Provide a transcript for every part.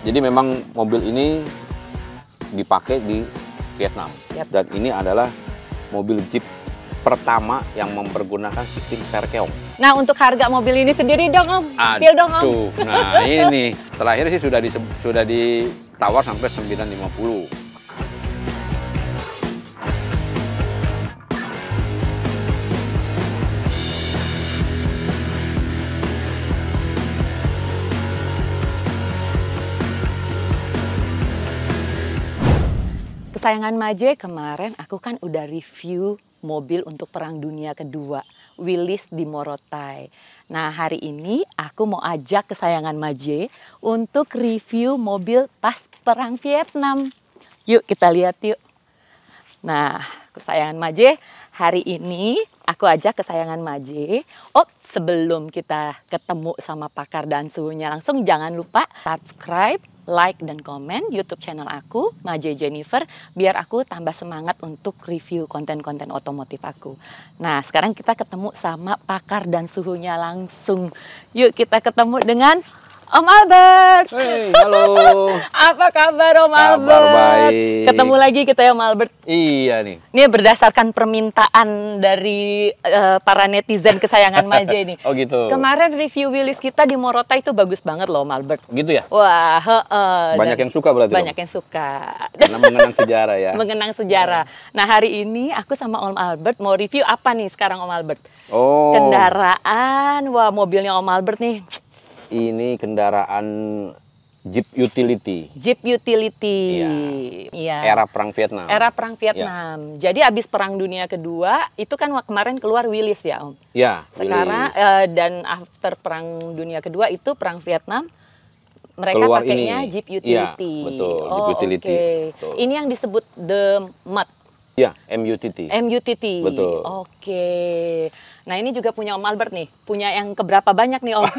Jadi memang mobil ini dipakai di Vietnam. Yep. Dan ini adalah mobil Jeep pertama yang mempergunakan sistem Perkeong. Nah, untuk harga mobil ini sendiri dong, Om. Spill dong, Om. Nah, ini nih. Terakhir sih sudah di, sudah ditawar sampai 950. Kesayangan Maje, kemarin aku kan udah review mobil untuk Perang Dunia Kedua, Willis di Morotai. Nah, hari ini aku mau ajak kesayangan Maje untuk review mobil pas Perang Vietnam. Yuk kita lihat yuk. Nah, kesayangan Maje, hari ini aku ajak kesayangan Maje. Oh, sebelum kita ketemu sama pakar dan suhunya langsung jangan lupa subscribe like dan komen YouTube channel aku, Maje Jennifer, biar aku tambah semangat untuk review konten-konten otomotif aku. Nah, sekarang kita ketemu sama pakar dan suhunya langsung. Yuk kita ketemu dengan Om Albert. Hey, halo. Apa kabar Om kabar Albert? Baik. Ketemu lagi kita ya Om Albert. Iya nih. Ini berdasarkan permintaan dari uh, para netizen kesayangan Maja ini. oh gitu. Kemarin review Willis kita di Morota itu bagus banget loh Om Albert. Gitu ya? Wah, he -he, Banyak yang suka berarti. Banyak dong. yang suka. Karena mengenang sejarah ya. mengenang sejarah. Iya. Nah, hari ini aku sama Om Albert mau review apa nih sekarang Om Albert? Oh. Kendaraan, wah mobilnya Om Albert nih ini kendaraan Jeep utility. Jeep utility. Iya. Ya. Era perang Vietnam. Era perang iya. Vietnam. Ya. Jadi abis perang dunia kedua itu kan kemarin keluar Willis ya Om. Ya. Sekarang Uh, dan after perang dunia kedua itu perang Vietnam mereka keluar pakainya ini. Jeep iya, utility. Ya, betul. Oh, Jeep utility. Okay. Betul. Ini yang disebut the mud Ya, MUTT. MUTT. Betul. Oke. Nah, ini juga punya Om Albert nih. Punya yang keberapa banyak nih, Om?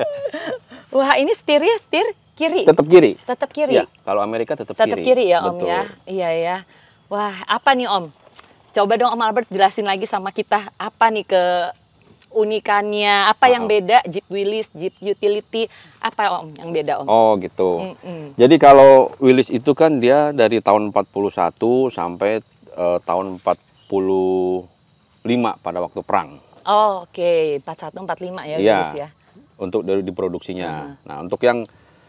Wah, ini ya, setir kiri. Tetap kiri. Tetap kiri. Ya, kalau Amerika tetap, tetap kiri. Tetap kiri ya, Om Betul. ya. Iya ya. Wah, apa nih, Om? Coba dong Om Albert jelasin lagi sama kita apa nih ke keunikannya apa yang beda Jeep Willys, Jeep Utility apa Om yang beda Om? Oh gitu. Mm -mm. Jadi kalau Willys itu kan dia dari tahun 41 sampai uh, tahun 45 pada waktu perang. Oh oke, okay. 41 45 ya iya. Willys ya. Untuk dari diproduksinya. Uh Nah, untuk yang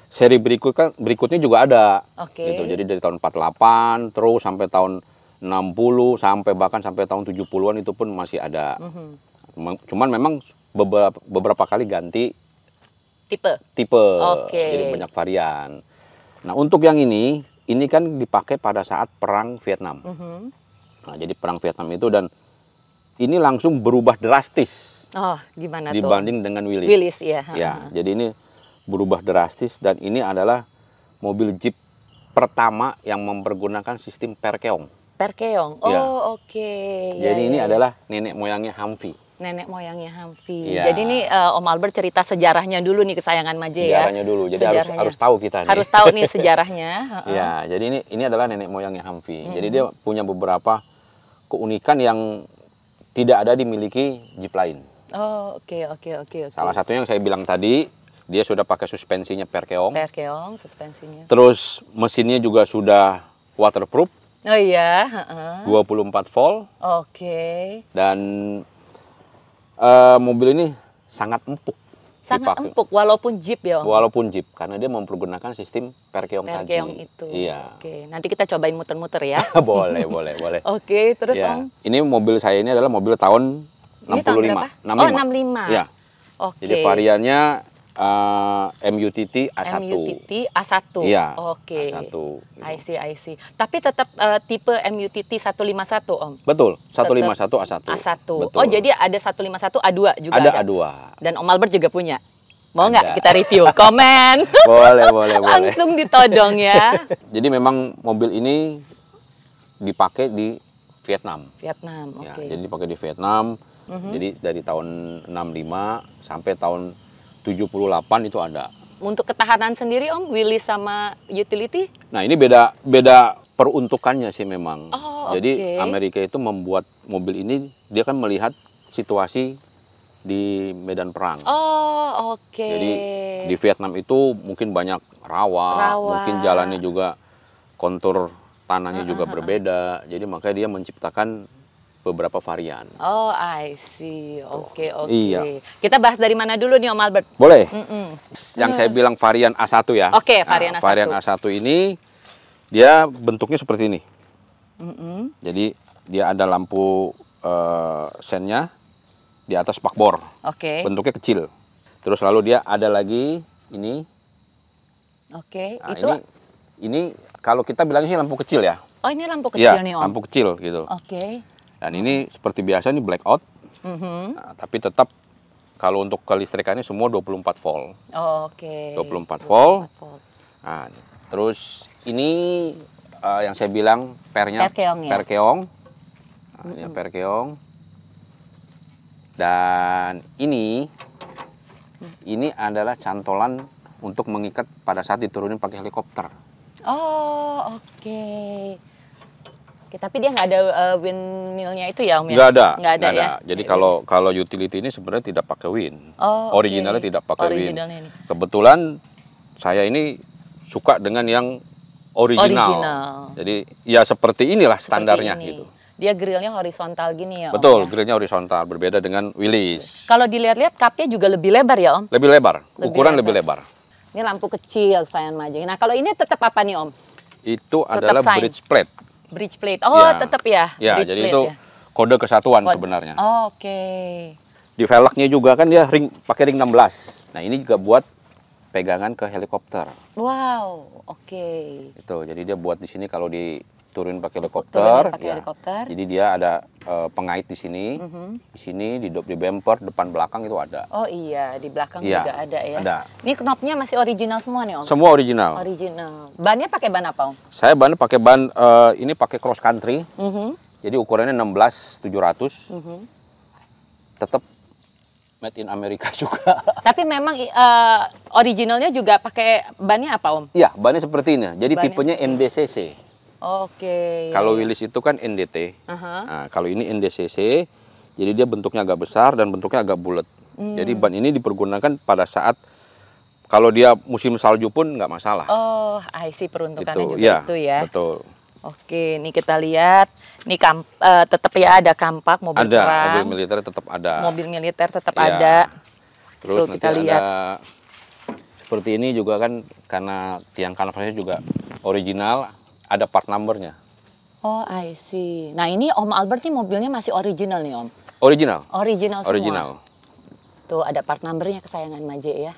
seri berikut kan berikutnya juga ada. Oke. Okay. Gitu. Jadi dari tahun 48 terus sampai tahun 60 sampai bahkan sampai tahun 70-an itu pun masih ada. Mm -hmm. Cuman memang beberapa beberapa kali ganti tipe. Tipe. Okay. Jadi banyak varian. Nah, untuk yang ini, ini kan dipakai pada saat perang Vietnam. Mm -hmm. Nah, jadi perang Vietnam itu dan ini langsung berubah drastis. Oh, gimana dibanding tuh? dengan Willys. Willis ya. Ya, jadi ini berubah drastis dan ini adalah mobil Jeep pertama yang mempergunakan sistem perkeong. Perkeong. Ya. Oh, ya. oke. Okay. Jadi ya, ini ya. adalah nenek moyangnya Humvee nenek moyangnya Hamfi. Ya. Jadi ini uh, Om Albert cerita sejarahnya dulu nih kesayangan Maje sejarahnya ya. Sejarahnya dulu. Jadi sejarahnya. harus harus tahu kita nih. Harus tahu nih sejarahnya. Ya, jadi ini ini adalah nenek moyangnya Hamfi. Hmm. Jadi dia punya beberapa keunikan yang tidak ada dimiliki jeep lain. Oh, oke okay, oke okay, oke okay, oke. Okay. Salah satu yang saya bilang tadi, dia sudah pakai suspensinya perkeong. Perkeong suspensinya. Terus mesinnya juga sudah waterproof. Oh iya, uh -uh. 24 volt. Oke. Okay. Dan uh, mobil ini sangat empuk. Sangat dipakai. empuk walaupun jeep ya. Walaupun jeep karena dia mempergunakan sistem perkeong, perkeong tadi. Perkeong itu. Iya. Oke, nanti kita cobain muter-muter ya. boleh, boleh, boleh. Oke, terus ya. Om. Ini mobil saya ini adalah mobil tahun 65. puluh tahun berapa? 65. Oh, 65. Ya. Oke. Jadi variannya uh, ah, MUTT A1. MUTT A1. Iya. Oke. Okay. A1. Gitu. I see, I see. Tapi tetap uh, tipe MUTT 151, Om. Betul. 151 tetap A1. A1. Betul. Oh, jadi ada 151 A2 juga ada. Ada kan? A2. Dan Om Albert juga punya. Mau nggak kita review? Komen. boleh, boleh, boleh. Langsung ditodong ya. jadi memang mobil ini dipakai di Vietnam. Vietnam, ya, oke. Okay. Ya, jadi dipakai di Vietnam. Mm -hmm. Jadi dari tahun 65 sampai tahun 78 itu ada. Untuk ketahanan sendiri Om, Willy sama utility? Nah, ini beda beda peruntukannya sih memang. Oh, Jadi okay. Amerika itu membuat mobil ini dia kan melihat situasi di medan perang. Oh, oke. Okay. Jadi di Vietnam itu mungkin banyak rawa, rawa. mungkin jalannya juga kontur tanahnya uh -huh. juga berbeda. Jadi makanya dia menciptakan beberapa varian. Oh, I see. Oke, okay, oke. Okay. Iya. Kita bahas dari mana dulu nih Om Albert? Boleh. Mm -mm. Yang saya mm. bilang varian A1 ya. Oke, okay, nah, varian nah, A1. Varian A1 ini dia bentuknya seperti ini. Mm -mm. Jadi dia ada lampu uh, sennya di atas pakbor. Oke. Okay. Bentuknya kecil. Terus lalu dia ada lagi ini. Oke, okay, nah, itu ini, ini kalau kita bilangnya ini lampu kecil ya. Oh, ini lampu iya, kecil ya, nih, Om. lampu kecil gitu. Oke. Okay. Dan ini seperti biasa ini blackout. Mm -hmm. nah, tapi tetap kalau untuk kelistrikannya semua 24 volt. Oh, Oke. Okay. 24 volt. 24 volt. Nah, terus ini uh, yang saya bilang pernya perkeong. Ya? perkeong. Nah, mm -hmm. perkeong. Dan ini mm. ini adalah cantolan untuk mengikat pada saat diturunin pakai helikopter. Oh, oke. Okay. Oke, tapi dia nggak ada uh, windmillnya itu ya Om ya? Nggak ada. Nggak ada, ya? ada. ya? Jadi kalau kalau utility ini sebenarnya tidak pakai wind. Oh, Originalnya okay. tidak pakai Originalnya wind. Ini. Kebetulan saya ini suka dengan yang original. original. Jadi ya seperti inilah standarnya ini. gitu. Dia grillnya horizontal gini ya Betul, ya? grillnya horizontal, berbeda dengan Willys. Kalau dilihat-lihat cupnya juga lebih lebar ya Om? Lebih lebar, lebih ukuran lebar. lebih lebar. Ini lampu kecil, sayang majeng. Nah kalau ini tetap apa nih Om? Itu tetap adalah sign. bridge plate Bridge plate. Oh, ya. tetap ya. Ya, bridge jadi plate, itu ya? kode kesatuan kode. sebenarnya. Oh, Oke. Okay. Di velgnya juga kan dia ring pakai ring 16. Nah, ini juga buat pegangan ke helikopter. Wow, oke. Okay. Itu, jadi dia buat di sini kalau di turun pakai helikopter, ya. helikopter. Jadi dia ada uh, pengait di sini, mm -hmm. di sini di di bumper depan belakang itu ada. Oh iya, di belakang iya, juga ada ya. Ada. Ini knopnya masih original semua nih om. Semua original. Original. Bannya pakai ban apa om? Saya ban pakai ban uh, ini pakai cross country. Mm -hmm. Jadi ukurannya 16 700. Mm -hmm. Tetap made in Amerika juga. Tapi memang uh, originalnya juga pakai bannya apa, Om? Iya, bannya seperti ini. Jadi bannya tipenya NBCC. Oke. Okay. Iya, kalau iya. Willis itu kan NDT. Uh -huh. Nah, kalau ini NDCC, jadi dia bentuknya agak besar dan bentuknya agak bulat. Hmm. Jadi ban ini dipergunakan pada saat kalau dia musim salju pun nggak masalah. Oh, I see peruntukannya itu, juga ya, itu ya. Betul. Oke, ini kita lihat, ini kamp, uh, eh, tetap ya ada kampak mobil ada, perang. Mobil militer tetap ada. Mobil militer tetap ya. ada. Terus Tuh, kita lihat. Ada, seperti ini juga kan karena tiang kanvasnya juga original ada part numbernya. Oh, I see. Nah, ini Om Albert nih mobilnya masih original nih, Om. Original. Original semua. Original. Tuh ada part numbernya kesayangan Maje ya.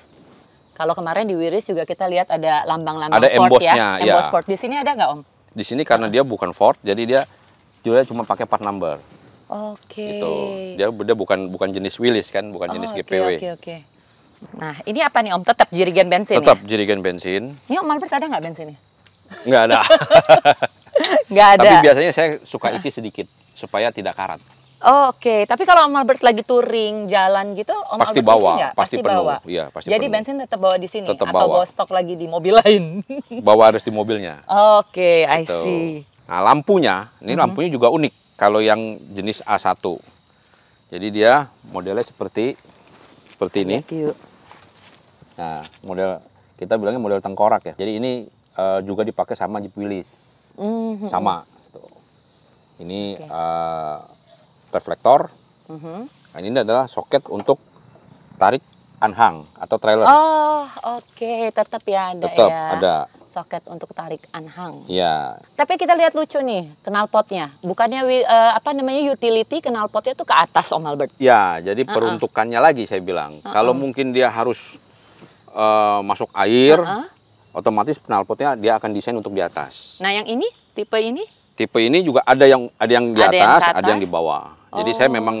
Kalau kemarin di Wiris juga kita lihat ada lambang-lambang Ford ya. embossnya, ya. Emboss iya. Ford. Di sini ada nggak, Om? Di sini karena dia bukan Ford, jadi dia jualnya cuma pakai part number. Oke. Okay. Gitu. Dia dia bukan bukan jenis Willys kan, bukan oh, jenis okay, GPW. Oke, okay, oke. Okay. Nah, ini apa nih Om? Tetap jirigen bensin Tetap ya? jirigen bensin. Ini Om Albert ada nggak bensinnya? Enggak ada. Enggak ada. Tapi biasanya saya suka isi sedikit supaya tidak karat. Oh, Oke, okay. tapi kalau Om Albert lagi touring jalan gitu, Om pasti bawa, pasti, pasti penuh. bawa. Iya, pasti Jadi penuh. bensin tetap bawa di sini tetap atau bawa. bawa stok lagi di mobil lain. bawa harus di mobilnya. Oke, okay, I gitu. see. Nah, lampunya, ini hmm. lampunya juga unik kalau yang jenis A1. Jadi dia modelnya seperti seperti ini. Nah, model kita bilangnya model tengkorak ya. Jadi ini uh, juga dipakai sama Jeep Willys. Mm -hmm. Sama. Tuh. Gitu. Ini okay. uh, eh, reflektor. Mm -hmm. Nah, ini adalah soket untuk tarik anhang atau trailer. Oh, oke, okay. tetap ya ada tetap ya. ada. Soket untuk tarik anhang. Iya. Tapi kita lihat lucu nih knalpotnya. Bukannya uh, apa namanya utility knalpotnya tuh ke atas Om Albert. Ya, jadi uh -uh. peruntukannya lagi saya bilang. Uh -uh. Kalau mungkin dia harus uh, masuk air, uh -uh otomatis knalpotnya dia akan desain untuk di atas. Nah, yang ini tipe ini? Tipe ini juga ada yang ada yang di ada atas, yang atas, ada yang di bawah. Oh. Jadi saya oh. memang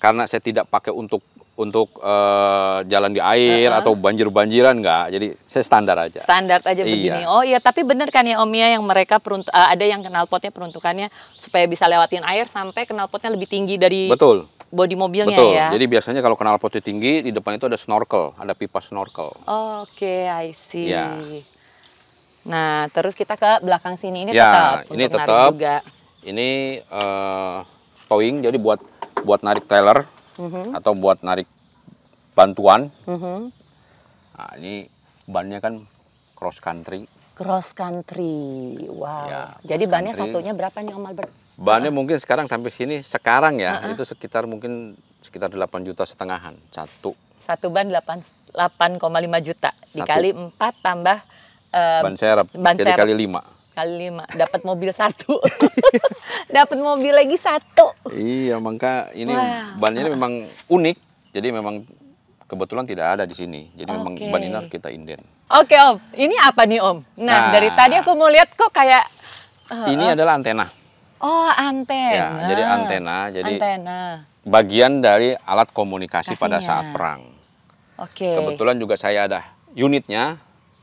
karena saya tidak pakai untuk untuk uh, jalan di air uh -huh. atau banjir-banjiran nggak. Jadi saya standar aja. Standar aja iya. begini. Oh iya, tapi benar kan ya Om ya yang mereka uh, ada yang knalpotnya peruntukannya supaya bisa lewatin air sampai knalpotnya lebih tinggi dari Betul body mobilnya Betul. ya. Jadi biasanya kalau kenal poti tinggi di depan itu ada snorkel, ada pipa snorkel. Oh, Oke, okay, I see. Ya. Nah, terus kita ke belakang sini ini ya, tetap ini untuk tetap, juga. Ini uh, towing jadi buat buat narik trailer uh mhm. -huh. atau buat narik bantuan. Uh mhm. -huh. Nah, ini bannya kan cross country. Cross country. Wow. Ya, Jadi bannya country. satunya berapa nih Om Albert? Bahannya mungkin sekarang sampai sini sekarang ya uh -uh. itu sekitar mungkin sekitar 8 juta setengahan satu. Satu ban koma 8,5 juta satu. dikali 4 tambah um, ban serep. Ban Jadi kali 5 kali lima dapat mobil satu dapat mobil lagi satu iya maka ini ban ini memang unik jadi memang kebetulan tidak ada di sini. Jadi okay. memang ban ini harus kita inden. Oke okay, Om, ini apa nih Om? Nah, nah dari tadi aku mau lihat kok kayak uh, ini eh. adalah antena. Oh, antena. Ya, jadi antena, jadi antena. bagian dari alat komunikasi Kasinya. pada saat perang. Oke. Okay. Kebetulan juga saya ada unitnya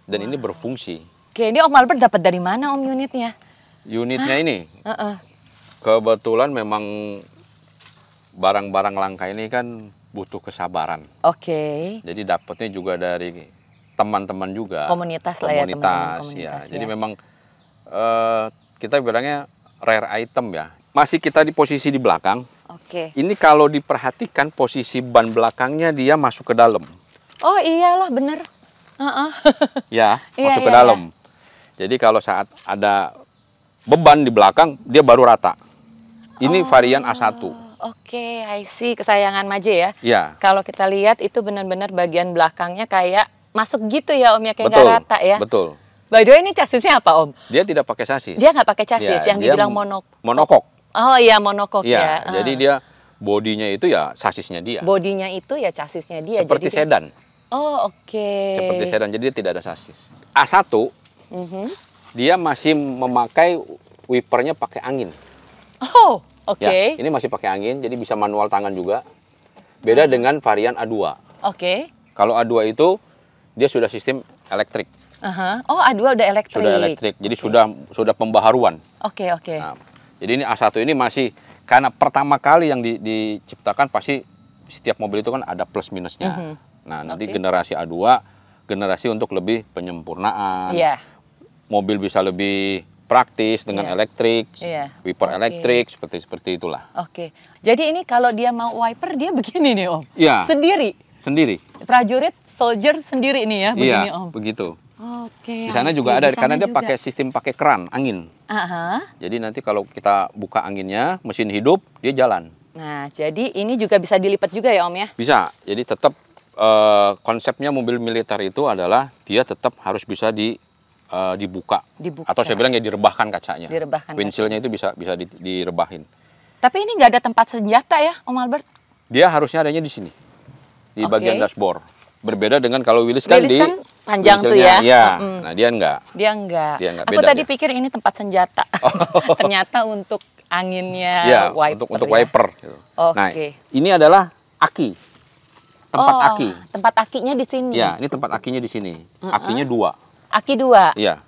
dan wow. ini berfungsi. Oke, ini Om Albert dapat dari mana Om unitnya? Unitnya Hah? ini. Uh -uh. Kebetulan memang barang-barang langka ini kan butuh kesabaran. Oke. Okay. Jadi dapatnya juga dari teman-teman juga. Komunitas, komunitas lah ya teman-teman. Komunitas, ya. ya. Jadi memang uh, kita bilangnya rare item ya. Masih kita di posisi di belakang. Oke. Okay. Ini kalau diperhatikan posisi ban belakangnya dia masuk ke dalam. Oh iyalah bener. Uh -uh. ya iya, masuk iya, ke iya, iya. dalam. Iya. Jadi kalau saat ada beban di belakang dia baru rata. Ini oh, varian A1. Oke, okay, I see. Kesayangan Maje ya. Iya. Kalau kita lihat itu benar-benar bagian belakangnya kayak masuk gitu ya Om ya kayak nggak rata ya. Betul. By the way ini chassisnya apa Om? Dia tidak pakai chassis. Dia nggak pakai chassis, ya, yang dibilang monok. Monokok. Oh iya monokok iya, ya. ya. Uh. Jadi ah. dia bodinya itu ya sasisnya dia. Bodinya itu ya chassisnya dia. Seperti jadi sedan. Oh oke. Okay. Seperti sedan, jadi dia tidak ada sasis. A1, mm -hmm. dia masih memakai wipernya pakai angin. Oh ya, oke. Okay. Ya, ini masih pakai angin, jadi bisa manual tangan juga. Beda hmm. dengan varian A2. Oke. Okay. Kalau A2 itu dia sudah sistem elektrik. Uh -huh. Oh A2 udah elektrik. Sudah elektrik. Jadi okay. sudah sudah pembaharuan. Oke okay, oke. Okay. Nah, jadi ini A1 ini masih karena pertama kali yang di, diciptakan pasti setiap mobil itu kan ada plus minusnya. Uh mhm. -huh. Nah nanti okay. generasi A2 generasi untuk lebih penyempurnaan. Yeah. Mobil bisa lebih praktis dengan yeah. elektrik, yeah. wiper okay. elektrik seperti seperti itulah. Oke. Okay. Jadi ini kalau dia mau wiper dia begini nih Om. Yeah. Sendiri. Sendiri. Prajurit soldier sendiri nih ya iya, begini yeah, Om. begitu. Oke. Di sana juga ada karena dia pakai sistem pakai keran angin. Aha. Uh-huh. Jadi nanti kalau kita buka anginnya, mesin hidup, dia jalan. Nah, jadi ini juga bisa dilipat juga ya, Om ya? Bisa. Jadi tetap uh, konsepnya mobil militer itu adalah dia tetap harus bisa di uh, dibuka. dibuka. Atau saya bilang ya direbahkan kacanya. Direbahkan. Windshieldnya itu bisa bisa direbahin. Tapi ini nggak ada tempat senjata ya, Om Albert? Dia harusnya adanya di sini, di okay. bagian dashboard. Berbeda dengan kalau Willis, kan Willis di kan panjang tuh ya. Iya. Mm -mm. Nah, dia enggak. Dia enggak. Dia enggak. Aku Beda tadi ya. pikir ini tempat senjata. Oh. Ternyata untuk anginnya ya, wiper. untuk untuk ya. wiper gitu. Nah, oke. Okay. Nah, ini adalah aki. Tempat oh, aki. Tempat akinya di sini. Ya, ini tempat akinya di sini. Mm -uh. Akinya dua. Aki dua. Iya.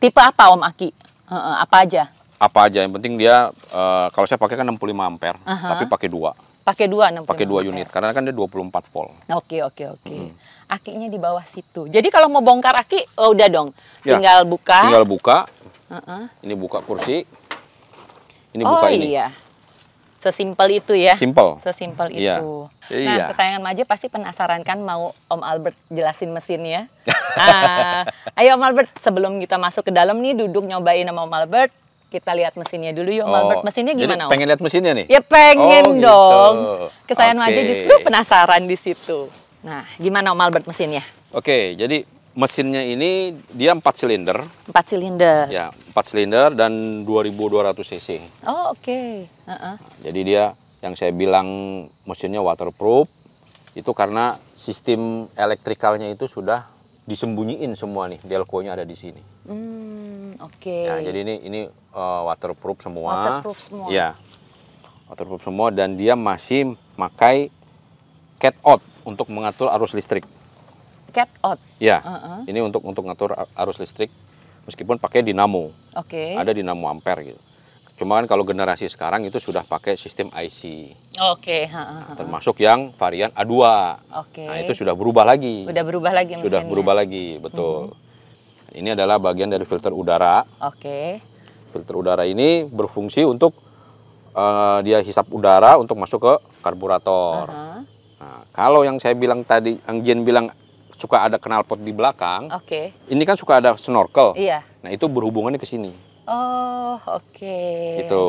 Tipe apa Om aki? Uh -uh, apa aja? Apa aja yang penting dia uh, kalau saya pakai kan 65 ampere, uh -huh. tapi pakai dua. Pakai dua Pakai dua unit karena kan dia 24 volt. Oke, okay, oke, okay, oke. Okay. Hmm akinya di bawah situ. Jadi kalau mau bongkar aki, oh udah dong, ya. tinggal buka. Tinggal buka. Uh -uh. Ini buka kursi. Ini oh, buka ini. iya. Sesimpel itu ya. Simpel. Sesimpel iya. itu. Iya. Nah, kesayangan Maja pasti penasaran kan mau Om Albert jelasin mesinnya. nah, ayo Om Albert, sebelum kita masuk ke dalam nih duduk nyobain sama Om Albert, kita lihat mesinnya dulu yuk, oh, Albert. Mesinnya gimana? Jadi pengen lihat mesinnya nih? Ya pengen oh, gitu. dong. Gitu. Kesayangan okay. Maja justru penasaran di situ. Nah, gimana Om Albert mesinnya? Oke, jadi mesinnya ini dia 4 silinder. 4 silinder. Ya, 4 silinder dan 2200 cc. Oh, oke. Okay. Uh -uh. Jadi dia yang saya bilang mesinnya waterproof itu karena sistem elektrikalnya itu sudah disembunyiin semua nih, delkonya ada di sini. Hmm, oke. Okay. Ya, nah, jadi ini ini uh, waterproof semua. Waterproof semua. Ya. Waterproof semua dan dia masih pakai cat out untuk mengatur arus listrik. Cat out. Ya. Uh -uh. Ini untuk untuk ngatur arus listrik meskipun pakai dinamo. Oke. Okay. Ada dinamo ampere gitu. Cuma kan kalau generasi sekarang itu sudah pakai sistem IC. Oke. Okay. Nah, termasuk yang varian A2. Oke. Okay. Nah itu sudah berubah lagi. Sudah berubah lagi mesinnya. Sudah berubah lagi, betul. Hmm. Ini adalah bagian dari filter udara. Oke. Okay. Filter udara ini berfungsi untuk uh, dia hisap udara untuk masuk ke karburator. Uh -huh. Nah, kalau yang saya bilang tadi, yang Jen bilang suka ada knalpot di belakang. Oke. Okay. Ini kan suka ada snorkel. Iya. Nah, itu berhubungannya ke sini. Oh, oke. Okay. Itu.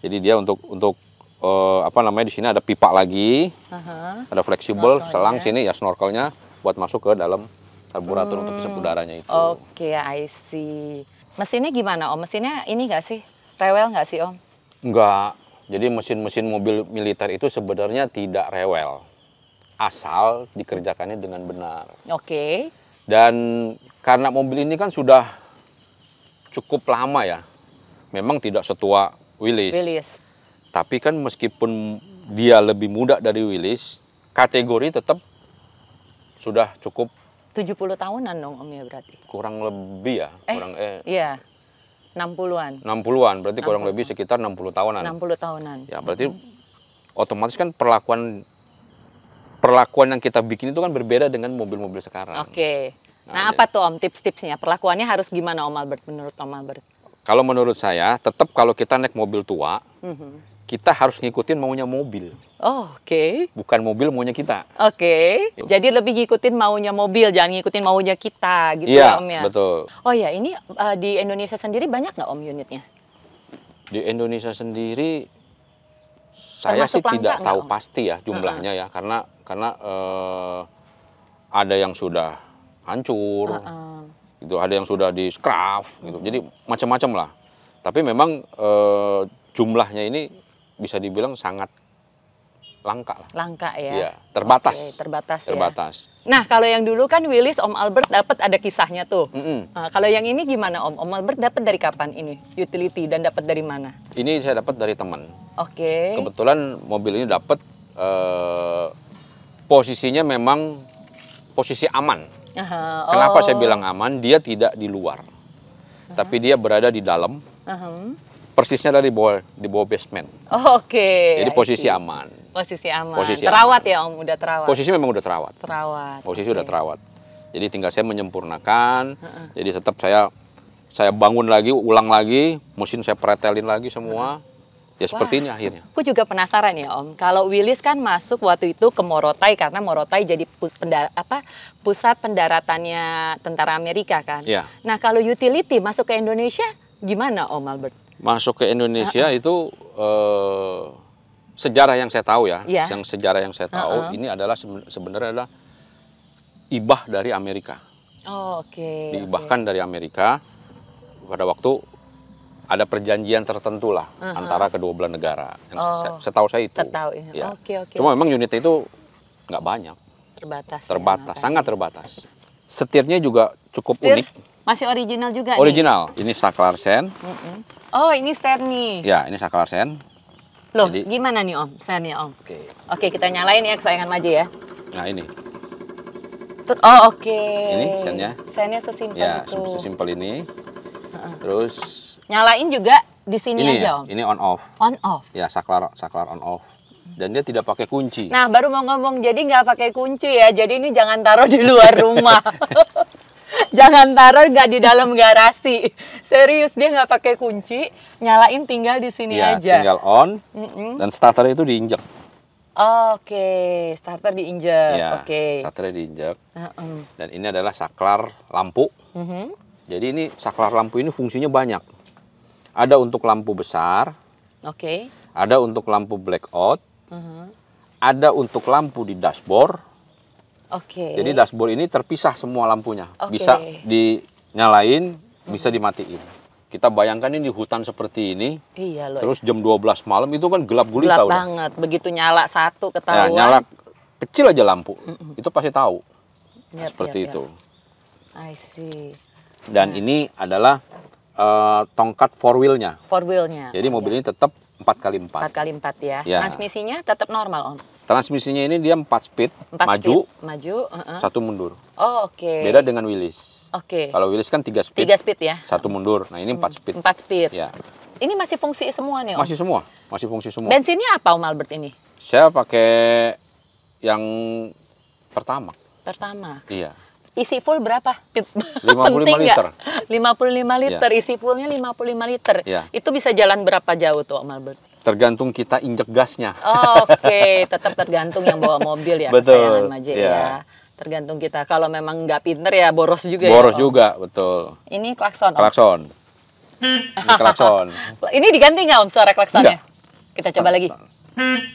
Jadi dia untuk untuk uh, apa namanya di sini ada pipa lagi. Uh-huh. Ada fleksibel, selang sini ya snorkelnya buat masuk ke dalam karburator hmm. untuk isap udaranya itu. Oke, okay, I see. Mesinnya gimana, Om? Mesinnya ini nggak sih? Rewel nggak sih, Om? Enggak. Jadi mesin-mesin mobil militer itu sebenarnya tidak rewel, asal dikerjakannya dengan benar. Oke. Okay. Dan karena mobil ini kan sudah cukup lama ya, memang tidak setua Willis. Willis. Tapi kan meskipun dia lebih muda dari Willis, kategori tetap sudah cukup 70 tahunan dong Om ya berarti. Kurang lebih ya, eh, kurang eh iya. 60-an. 60-an, berarti 60 kurang lebih sekitar 60 tahunan. 60 tahunan. Ya, berarti hmm. otomatis kan perlakuan perlakuan yang kita bikin itu kan berbeda dengan mobil-mobil sekarang. Oke. Okay. Nah, nah, ya. apa tuh Om tips-tipsnya? Perlakuannya harus gimana Om Albert menurut Om Albert? Kalau menurut saya, tetap kalau kita naik mobil tua, mm -hmm kita harus ngikutin maunya mobil. Oh, oke. Okay. Bukan mobil maunya kita. Oke. Okay. Jadi lebih ngikutin maunya mobil, jangan ngikutin maunya kita gitu iya, ya, Om ya. betul. Oh ya, ini uh, di Indonesia sendiri banyak nggak Om unitnya? Di Indonesia sendiri saya sih tidak tahu om? pasti ya jumlahnya uh -uh. ya, karena karena uh, ada yang sudah hancur. Uh -uh. Gitu, ada yang sudah di scrap gitu. Jadi macam-macam lah. Tapi memang uh, jumlahnya ini bisa dibilang sangat langka lah. Langka ya. Iya, ya terbatas. Okay, terbatas. Terbatas. Ya. Nah kalau yang dulu kan Willis Om Albert dapat ada kisahnya tuh. Mm -hmm. nah, kalau yang ini gimana Om? Om Albert dapat dari kapan ini utility dan dapat dari mana? Ini saya dapat dari teman. Oke. Okay. Kebetulan mobil ini dapat eh, posisinya memang posisi aman. Aha, oh. Kenapa saya bilang aman? Dia tidak di luar, Aha. tapi dia berada di dalam. Aha persisnya dari bawah di bawah basement. Oh, Oke. Okay. Jadi posisi aman. Posisi aman. Posisi terawat aman. ya Om, udah terawat. Posisi memang udah terawat. Terawat. Posisi okay. udah terawat. Jadi tinggal saya menyempurnakan. Uh -uh. Jadi tetap saya saya bangun lagi, ulang lagi, mesin saya pretelin lagi semua. Uh -huh. Ya seperti Wah, ini akhirnya. Aku juga penasaran ya Om, kalau Willis kan masuk waktu itu ke Morotai karena Morotai jadi pendar apa pusat pendaratannya tentara Amerika kan. Ya. Nah kalau utility masuk ke Indonesia gimana Om Albert? masuk ke Indonesia uh -uh. itu uh, sejarah yang saya tahu ya, yeah. yang sejarah yang saya tahu uh -uh. ini adalah sebenarnya adalah ibah dari Amerika. Oh, Oke. Okay, Diibahkan okay. dari Amerika pada waktu ada perjanjian tertentu lah uh -huh. antara kedua belah negara. Yang oh, setahu saya itu. Setahu ya. Iya. Oke oke. Cuma memang unit itu nggak banyak. Terbatas. Ya, terbatas, ya, sangat terbatas. Setirnya juga cukup Setir? unik. Masih original juga Original. Nih? Ini saklarsen. Mm -mm. Oh, ini sen nih. Ya, ini saklar sen. Loh, Jadi, gimana nih Om? Sen ya Om. Oke. Okay. Oke, okay, kita nyalain ya kesayangan maju ya. Nah, ini. Tur oh, oke. Okay. Ini sennya. Sennya sesimpel ya, itu. sesimpel ini. Terus nyalain juga di sini ini, aja ya, Om. Ini on off. On off. Ya, saklar saklar on off dan dia tidak pakai kunci. Nah, baru mau ngomong, jadi nggak pakai kunci ya. Jadi ini jangan taruh di luar rumah. jangan taruh nggak di dalam garasi serius dia nggak pakai kunci nyalain tinggal di sini ya, aja tinggal on mm -mm. dan starter itu diinjak. oke okay. starter diinjak. ya, oke okay. Starter diinjak. uh -uh. dan ini adalah saklar lampu uh mm-hmm. -huh. jadi ini saklar lampu ini fungsinya banyak ada untuk lampu besar oke okay. ada untuk lampu blackout uh mm-hmm. -huh. ada untuk lampu di dashboard Okay. Jadi dashboard ini terpisah semua lampunya. Okay. Bisa dinyalain, bisa dimatiin. Kita bayangkan ini di hutan seperti ini. Iya loh. Terus jam 12 malam itu kan gelap gulita gelap udah. banget. Begitu nyala satu ya, ketahuan. Ya, nyala kecil aja lampu. Itu pasti tahu. Yep, nah, seperti yep, itu. Yep. I see. Dan nah. ini adalah uh, tongkat four wheelnya. Four wheelnya. Jadi mobil iya. ini tetap empat kali empat. Empat kali empat ya. ya. Transmisinya tetap normal, Om. Transmisinya ini dia 4 speed, 4 maju, speed. maju, uh -uh. satu mundur. Oh, oke. Okay. Beda dengan Willys. Oke. Okay. Kalau Willys kan 3 speed. 3 speed ya. Satu mundur. Nah, ini 4 hmm, speed. 4 speed. Ya. Ini masih fungsi semua nih, Om. Masih semua. Masih fungsi semua. Bensinnya apa, Om Albert ini? Saya pakai yang pertama. Pertama. Iya. Isi full berapa? 55 liter. 55 liter. Ya. Isi fullnya 55 liter. Ya. Itu bisa jalan berapa jauh tuh, Om Albert? Tergantung kita injek gasnya. Oh, Oke, okay. tetap tergantung yang bawa mobil ya, betul. yeah. ya. Iya. Tergantung kita. Kalau memang nggak pinter ya boros juga. Ya, boros ya, om. juga, betul. Ini klakson. Klakson. Ini klakson. ini diganti nggak om suara klaksonnya? Enggak. Kita coba lagi.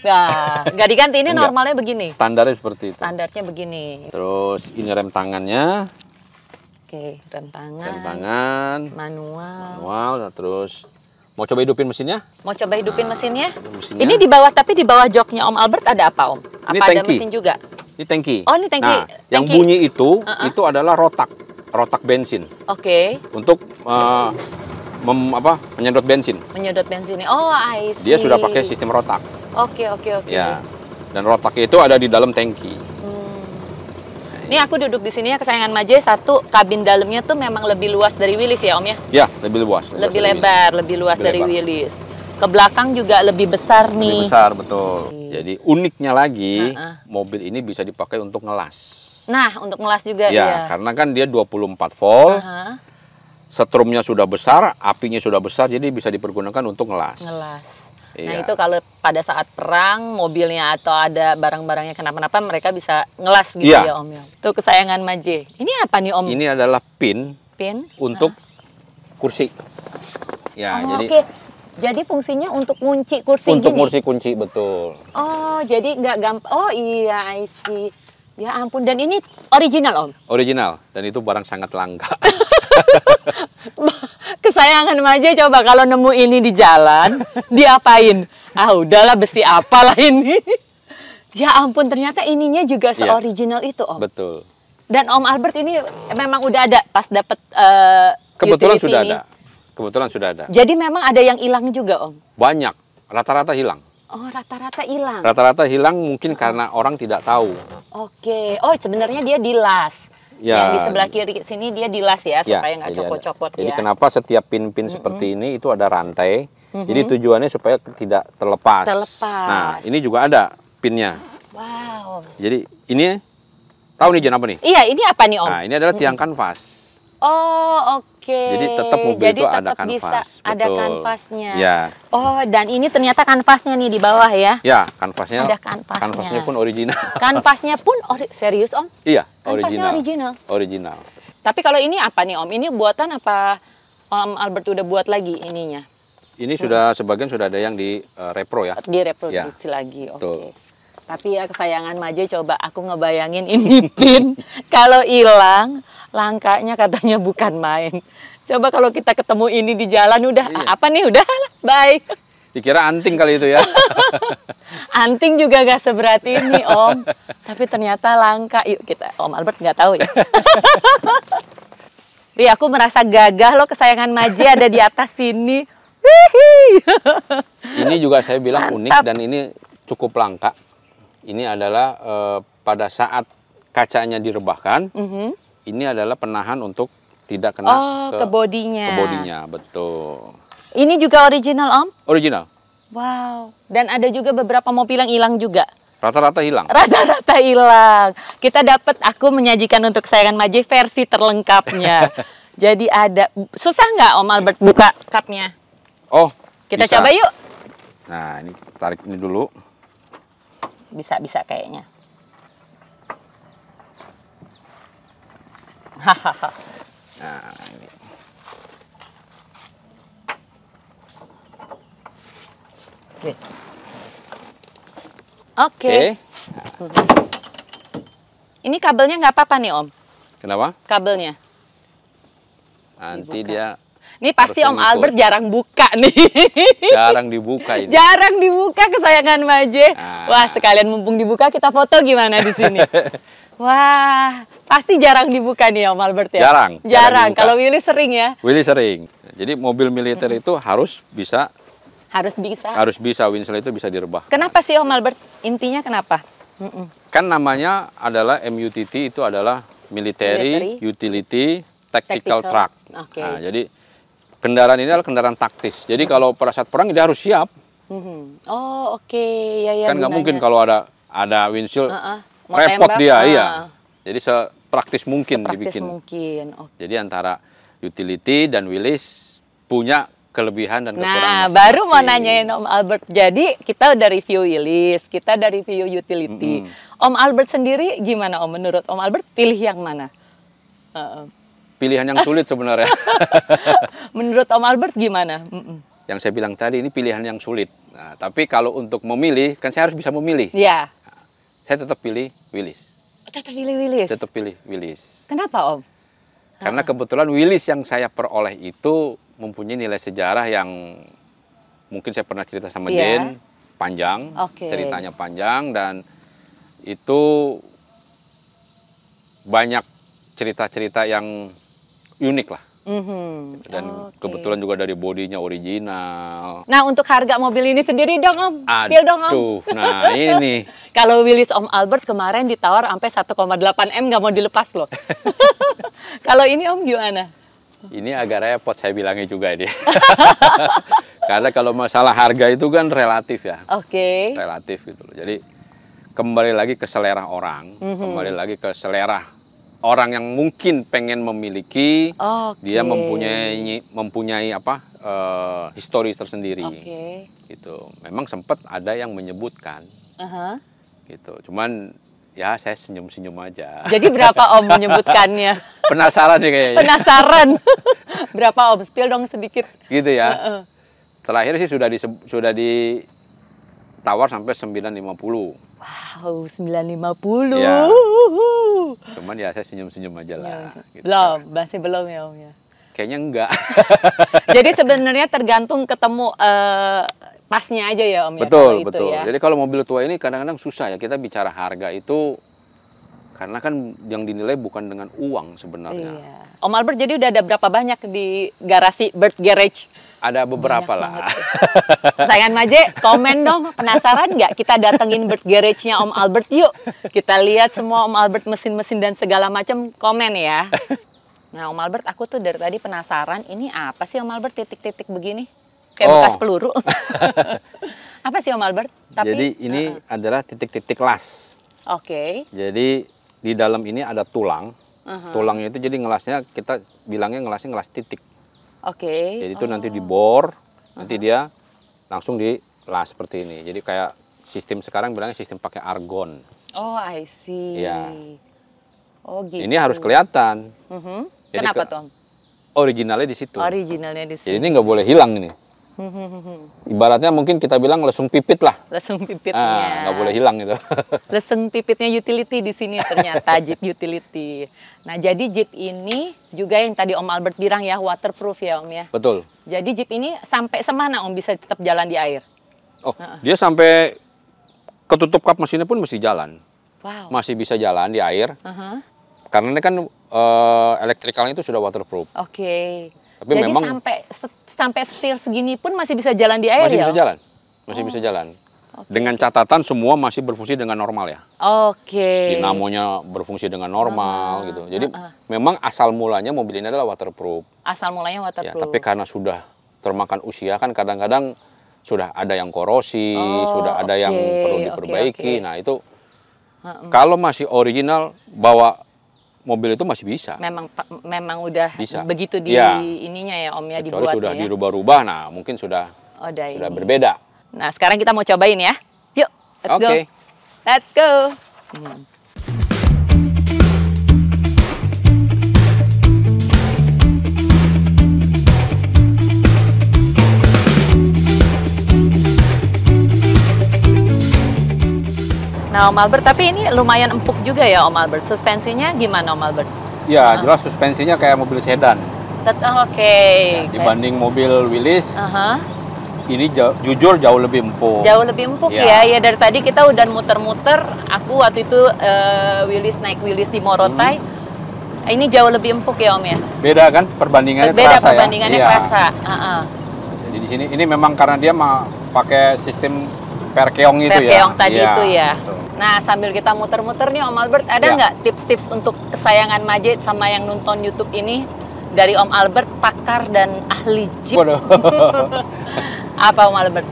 Nah, nggak diganti ini normalnya begini. Standarnya seperti itu. Standarnya begini. Terus ini rem tangannya. Oke, rem tangan. Rem tangan. Manual. Manual, terus Mau coba hidupin mesinnya? Mau coba hidupin nah, mesinnya? mesinnya? Ini di bawah tapi di bawah joknya Om Albert ada apa Om? Apa ini tanki. mesin juga? Ini tangki. Oh, ini tangki. Nah, tanki. yang bunyi itu uh -uh. itu adalah rotak, rotak bensin. Oke. Okay. Untuk uh, mem, apa? menyedot bensin. Menyedot bensin. Oh, I Dia sudah pakai sistem rotak. Oke, okay, oke, okay, oke. Okay. Ya. Dan rotak itu ada di dalam tangki. Ini aku duduk di sini ya kesayangan Maje satu kabin dalamnya tuh memang lebih luas dari Willis ya Om ya? Ya lebih luas. Lebih, lebih lebar, lebih luas lebih dari lebar. Willis. Ke belakang juga lebih besar nih. Lebih besar betul. Jadi uniknya lagi uh -uh. mobil ini bisa dipakai untuk ngelas. Nah untuk ngelas juga ya. Iya. Karena kan dia 24 volt. Uh -huh. Setrumnya sudah besar, apinya sudah besar, jadi bisa dipergunakan untuk ngelas. Ngelas. Nah, iya. Nah itu kalau pada saat perang mobilnya atau ada barang-barangnya kenapa-napa mereka bisa ngelas gitu iya. ya Om ya. Itu kesayangan Maje. Ini apa nih Om? Ini adalah pin. Pin. Untuk nah. kursi. Ya oh, jadi. Okay. Jadi fungsinya untuk kunci kursi untuk gini. kursi kunci betul. Oh jadi nggak gampang. Oh iya I see. Ya ampun dan ini original Om. Original dan itu barang sangat langka. Kesayangan aja coba kalau nemu ini di jalan, diapain? Ah udahlah besi apalah ini. ya ampun ternyata ininya juga iya. seoriginal ya. itu Om. Betul. Dan Om Albert ini memang udah ada pas dapet uh, Kebetulan sudah ada. Kebetulan sudah ada. Jadi memang ada yang hilang juga Om? Banyak, rata-rata hilang. Oh, rata-rata hilang. Rata-rata hilang mungkin karena orang tidak tahu. Oke. Okay. Oh, sebenarnya dia dilas ya. yang di sebelah kiri sini dia dilas ya, ya supaya nggak iya, iya. copot-copot ya. Jadi kenapa setiap pin-pin mm -hmm. seperti ini itu ada rantai. Mm -hmm. Jadi tujuannya supaya tidak terlepas. Terlepas. Nah, ini juga ada pinnya. Wow. Jadi ini tahu nih Jan apa nih? Iya, ini apa nih Om? Nah, ini adalah tiang kanvas. Oh oke. Okay. Jadi tetap mobil Jadi itu tetap ada kanvas. bisa betul. ada kanvasnya. Ya. Oh dan ini ternyata kanvasnya nih di bawah ya? Ya kanvasnya. Ada kanvasnya. Kanvasnya pun original. Kanvasnya pun ori serius om? Iya. Kanvasnya original. Original. original. Tapi kalau ini apa nih om? Ini buatan apa Om Albert udah buat lagi ininya? Ini sudah hmm. sebagian sudah ada yang di uh, repro ya? Di reproduksi ya. lagi. Oke. Okay. Tapi ya kesayangan Maje coba aku ngebayangin ini pin kalau hilang langkahnya katanya bukan main. Coba kalau kita ketemu ini di jalan udah iya. apa nih udah baik. Dikira anting kali itu ya. anting juga gak seberat ini Om. Tapi ternyata langka. Yuk kita Om Albert nggak tahu ya. Ri aku merasa gagah loh kesayangan Maji ada di atas sini. ini juga saya bilang Mantap. unik dan ini cukup langka ini adalah e, pada saat kacanya direbahkan, mm -hmm. ini adalah penahan untuk tidak kena oh, ke, ke bodinya. Ke bodinya, betul. Ini juga original, Om? Original. Wow. Dan ada juga beberapa mobil yang hilang juga. Rata-rata hilang. Rata-rata hilang. Kita dapat aku menyajikan untuk sayangan Maji versi terlengkapnya. Jadi ada susah nggak Om Albert buka cupnya? Oh, kita bisa. coba yuk. Nah, ini tarik ini dulu bisa-bisa kayaknya. Hahaha. Nah, Oke. Ini kabelnya nggak apa-apa nih Om? Kenapa? Kabelnya. Nanti Dibuka. dia ini pasti Om Albert jarang buka nih. Jarang dibuka ini. Jarang dibuka kesayangan Maje. Nah. Wah, sekalian mumpung dibuka kita foto gimana di sini. Wah, pasti jarang dibuka nih Om Albert ya? Jarang. Jarang. jarang Kalau Willy sering ya? Willy sering. Jadi mobil militer itu harus bisa harus bisa harus bisa Winsel itu bisa direbah kenapa sih Om Albert intinya kenapa kan namanya adalah MUTT itu adalah military, military. utility tactical, tactical. truck okay. nah, jadi kendaraan ini adalah kendaraan taktis. Jadi oh. kalau pada saat perang dia harus siap. Mm-hmm. Oh oke okay. ya ya. Kan nggak mungkin kalau ada ada windshield uh -uh. repot tembak, dia uh. iya. Jadi sepraktis mungkin sepraktis dibikin. mungkin. Okay. Jadi antara utility dan wheelies punya kelebihan dan nah, kekurangan. Nah, baru mau nanyain Om Albert. Jadi kita udah review wheelies, kita udah review utility. Mm -hmm. Om Albert sendiri gimana Om menurut Om Albert pilih yang mana? -uh pilihan yang sulit sebenarnya. Menurut Om Albert gimana? Yang saya bilang tadi ini pilihan yang sulit. Nah, tapi kalau untuk memilih, kan saya harus bisa memilih. Iya. Nah, saya tetap pilih Willis. tetap pilih Willis. Tetap pilih Willis. Kenapa Om? Karena ah. kebetulan Willis yang saya peroleh itu mempunyai nilai sejarah yang mungkin saya pernah cerita sama yeah. Jane panjang, okay. ceritanya panjang dan itu banyak cerita-cerita yang unik lah. Mm -hmm. Dan okay. kebetulan juga dari bodinya original. Nah untuk harga mobil ini sendiri dong Om, spill dong Om. Aduh, nah ini. Kalau Willis Om Albert kemarin ditawar sampai 1,8 M nggak mau dilepas loh. Kalau ini Om gimana? Ini agak repot saya bilangnya juga ini. Karena kalau masalah harga itu kan relatif ya. Oke. Okay. Relatif gitu loh. Jadi kembali lagi ke selera orang, mm -hmm. kembali lagi ke selera orang yang mungkin pengen memiliki okay. dia mempunyai mempunyai apa uh, histori tersendiri okay. gitu memang sempat ada yang menyebutkan uh-huh. gitu cuman ya saya senyum senyum aja jadi berapa om menyebutkannya penasaran nih ya kayaknya penasaran berapa om spill dong sedikit gitu ya uh-uh. terakhir sih sudah di sudah di tawar sampai 950. Wow, 950. Ya. Cuman ya saya senyum-senyum aja lah. Ya, gitu belum, masih belum ya Om ya. Kayaknya enggak. Jadi sebenarnya tergantung ketemu uh, pasnya aja ya Om ya, betul, ya. Betul, betul. Ya. Jadi kalau mobil tua ini kadang-kadang susah ya kita bicara harga itu karena kan yang dinilai bukan dengan uang sebenarnya. Iya. Om Albert jadi udah ada berapa banyak di garasi Bird Garage? ada beberapa Banyak lah. Sayang Maje, komen dong. Penasaran nggak kita datengin bird garage-nya Om Albert yuk. Kita lihat semua Om Albert mesin-mesin dan segala macam komen ya. Nah Om Albert, aku tuh dari tadi penasaran. Ini apa sih Om Albert titik-titik begini? Kayak oh. bekas peluru. apa sih Om Albert? Tapi, Jadi ini -uh. adalah titik-titik las. Oke. Okay. Jadi di dalam ini ada tulang. Uh -huh. Tulangnya itu jadi ngelasnya kita bilangnya ngelasnya ngelas titik. Oke. Okay. Jadi itu oh. nanti dibor, nanti uh -huh. dia langsung di las seperti ini. Jadi kayak sistem sekarang bilangnya sistem pakai argon. Oh, I see. Iya. Oh, gitu. Ini harus kelihatan. Uh mhm. -huh. Kenapa, ke Tom? Originalnya di situ. Originalnya di situ. Jadi ini nggak boleh hilang ini. Ibaratnya mungkin kita bilang lesung pipit lah. Lesung pipitnya. Ah, nggak boleh hilang itu. lesung pipitnya utility di sini ternyata Jeep utility. Nah jadi Jeep ini juga yang tadi Om Albert bilang ya waterproof ya Om ya. Betul. Jadi Jeep ini sampai semana Om bisa tetap jalan di air? Oh uh -uh. dia sampai ketutup kap mesinnya pun masih jalan. Wow. Masih bisa jalan di air. Uh -huh. Karena ini kan uh, elektrikalnya itu sudah waterproof. Oke. Okay. Tapi Jadi memang sampai sampai setir segini pun masih bisa jalan di air masih ya? Masih bisa jalan. Masih oh. bisa jalan. Okay. Dengan catatan semua masih berfungsi dengan normal ya. Oke. Okay. Dinamonya berfungsi dengan normal gitu. Jadi uh, uh. memang asal mulanya mobil ini adalah waterproof. Asal mulanya waterproof. Ya, tapi karena sudah termakan usia kan kadang-kadang sudah ada yang korosi, oh, sudah ada okay, yang perlu diperbaiki. Okay, okay. Nah itu kalau masih original bawa mobil itu masih bisa. Memang memang udah bisa. begitu di ya. ininya ya Om ya dibuatnya. sudah ya. dirubah-rubah, nah mungkin sudah oh, sudah ini. berbeda. Nah sekarang kita mau cobain ya, yuk let's okay. go, let's go. Hmm. Nah, Om Albert, tapi ini lumayan empuk juga ya, Om Albert. Suspensinya gimana, Om Albert? Ya, uh. jelas suspensinya kayak mobil sedan. That's oh, oke. Okay. Ya, dibanding okay. mobil Willys, uh -huh. ini jauh, jujur jauh lebih empuk. Jauh lebih empuk ya. ya. Ya dari tadi kita udah muter-muter. Aku waktu itu uh, Willys naik Willys di Morotai. Hmm. Ini jauh lebih empuk ya, Om ya. Beda kan perbandingannya Beda ya? perbandingannya ya? kerasa. Iya. Uh -uh. Jadi di sini ini memang karena dia pakai sistem perkeong itu ya. Perkeong tadi ya, itu ya. Gitu. Nah, sambil kita muter-muter nih Om Albert, ada iya. nggak ya. tips-tips untuk kesayangan Majid sama yang nonton YouTube ini dari Om Albert, pakar dan ahli jeep? Waduh. Apa Om Albert?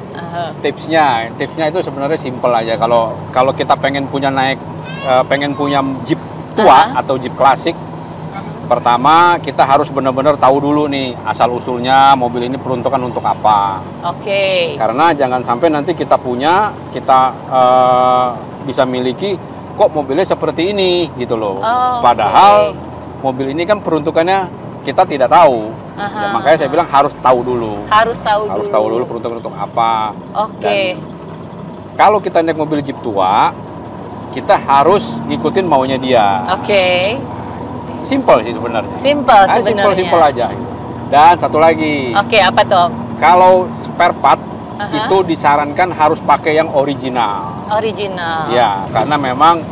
Tipsnya, tipsnya itu sebenarnya simple aja. Kalau kalau kita pengen punya naik, eh, pengen punya jeep tua uh -huh. atau jeep klasik, Pertama, kita harus benar-benar tahu dulu nih asal-usulnya mobil ini peruntukan untuk apa. Oke. Okay. Karena jangan sampai nanti kita punya, kita uh, bisa miliki kok mobilnya seperti ini gitu loh. Oh, Padahal mobil ini kan peruntukannya kita tidak tahu. Aha, ya, makanya aha. saya bilang harus tahu dulu. Harus tahu harus dulu. Harus tahu dulu peruntukan untuk apa. Oke. Okay. kalau kita naik mobil Jeep tua, kita harus ngikutin maunya dia. Oke. Okay Simple sih sebenarnya. Simple sebenarnya. Simpel-simpel aja. Dan satu lagi. Oke, okay, apa tuh? Kalau spare part uh -huh. itu disarankan harus pakai yang original. Original. Ya, karena memang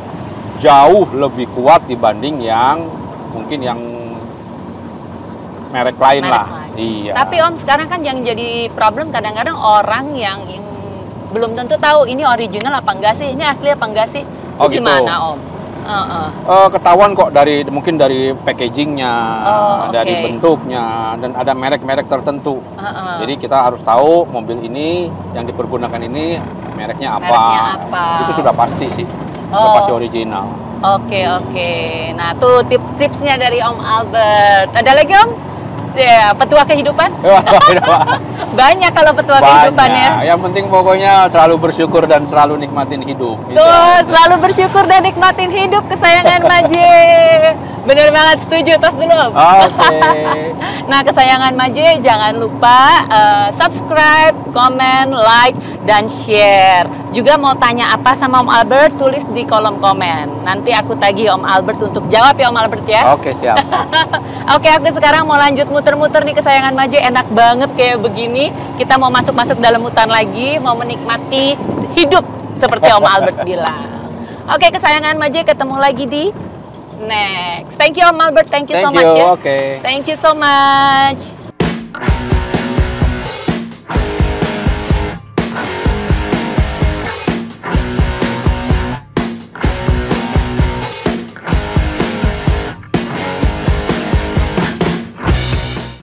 jauh lebih kuat dibanding yang mungkin yang merek lain merek lah. Lain. Iya. Tapi Om sekarang kan yang jadi problem kadang-kadang orang yang belum tentu tahu ini original apa enggak sih, ini asli apa enggak sih. Itu gimana oh, gitu. gimana Om? uh -uh. Uh, ketahuan kok dari mungkin dari packagingnya, oh, okay. dari bentuknya, dan ada merek-merek tertentu. Uh -uh. Jadi kita harus tahu mobil ini yang dipergunakan ini mereknya apa. Mereknya apa. Itu sudah pasti sih, oh. sudah pasti original. Oke okay, oke. Okay. Nah tuh tips-tipsnya dari Om Albert. Ada lagi Om? Ya, yeah, petua kehidupan. banyak kalau petua banyak. ya. Yang penting pokoknya selalu bersyukur dan selalu nikmatin hidup. Gitu. selalu bersyukur dan nikmatin hidup kesayangan Maje. Bener banget setuju, tos dulu. Oke. Okay. nah, kesayangan Maje jangan lupa uh, subscribe, komen, like dan share. Juga mau tanya apa sama Om Albert tulis di kolom komen. Nanti aku tagih Om Albert untuk jawab ya Om Albert ya. Oke, okay, siap. Oke, okay, aku sekarang mau lanjut muter-muter nih kesayangan Maje enak banget kayak begini. Kita mau masuk-masuk dalam hutan lagi, mau menikmati hidup seperti Om Albert bilang. Oke, kesayangan Maje ketemu lagi di next. Thank you Om Albert, thank you thank so you. much ya. Okay. Thank you so much.